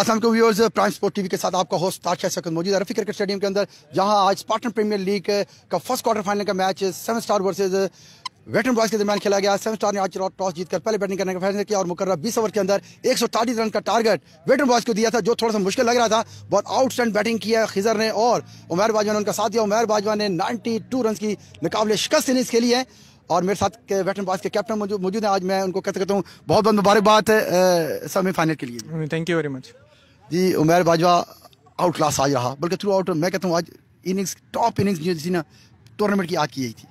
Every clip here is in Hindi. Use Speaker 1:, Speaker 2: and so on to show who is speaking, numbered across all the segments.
Speaker 1: असम के व्यूअर्स प्राइम स्पोर्ट टीवी के साथ आपका होस्ट ताज शाह सकत मौजूद रफी क्रिकेट स्टेडियम के अंदर जहां आज पाटन प्रीमियर लीग का फर्स्ट क्वार्टर फाइनल का मैच सेवन स्टार वर्सेज वेटन बॉयज के दरमियान खेला गया सेवन स्टार ने आज टॉस जीतकर पहले बैटिंग करने का फैसला किया और मुकर्रा बीस ओवर के अंदर एक रन का टारगेट वेटन बॉयज को दिया था जो थोड़ा सा मुश्किल लग रहा था बहुत आउटस्टैंड बैटिंग किया खिजर ने और उमैर बाजवा ने उनका साथ दिया उमैर बाजवा ने नाइन्टी रन की मुकाबले शिकस्त इनिंग्स खेली है और मेरे साथ के वेटन बॉयज के कैप्टन मौजूद हैं आज मैं उनको कहते कहता हूँ बहुत बहुत मुबारकबाद है सेमीफाइनल के लिए thank you very much ji Umer Bajwa outclass आज रहा बल्कि थ्रू आउट मैं कहता हूँ आज इनिंग्स टॉप इनिंग्स जो जिसने टूर्नामेंट की आज की गई थी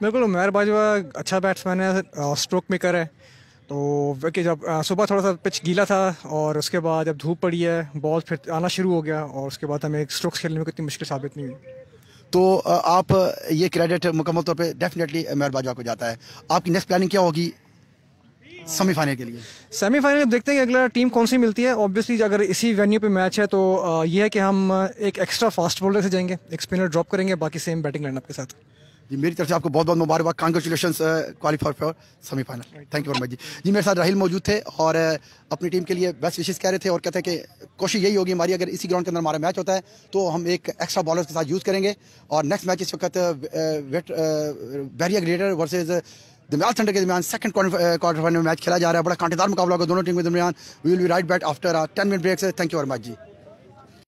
Speaker 1: बिल्कुल उमेर बाजवा
Speaker 2: अच्छा बैट्समैन है स्ट्रोक मेकर है तो कि जब सुबह थोड़ा सा पिच गीला था और उसके बाद जब धूप पड़ी है बॉल फिर आना शुरू हो गया और उसके बाद हमें स्ट्रोक्स खेलने में कितनी
Speaker 1: मुश्किल साबित नहीं हुई तो आप ये क्रेडिट मुकम्मल तौर पे डेफिनेटली उमेर बाजवा को जाता है आपकी नेक्स्ट प्लानिंग क्या होगी सेमीफाइनल के लिए सेमीफाइनल देखते हैं कि
Speaker 2: अगला टीम कौन सी मिलती है ऑब्वियसली अगर इसी वेन्यू पे मैच है तो ये है कि हम एक एक्स्ट्रा फास्ट
Speaker 1: बॉलर से जाएंगे एक स्पिनर ड्रॉप करेंगे बाकी सेम बैटिंग लाइनअप के साथ जी मेरी तरफ से आपको बहुत बहुत मुबारकबाद congratulation qualify for semifinal thank you very much जी जी मेरे साथ राहिल मौजूद थे और अपनी टीम के लिए बेस्ट विशेष कह रहे थे और कहते हैं कि कोशिश यही होगी हमारी अगर इसी ग्राउंड के अंदर हमारा मैच होता है तो हम एक एक्स्ट्रा बॉलर के साथ यूज़ करेंगे और नेक्स्ट मैच इस वक्त वेरिया ग्रेटर वर्सेज दिमाग सेंटर के दरमियान सेकंड क्वार्टर फाइनल मैच खेला जा रहा है बड़ा कांटेदार मुकाबला होगा दोनों टीम के दरमियान we will be right back after ten minute break से thank you very much ji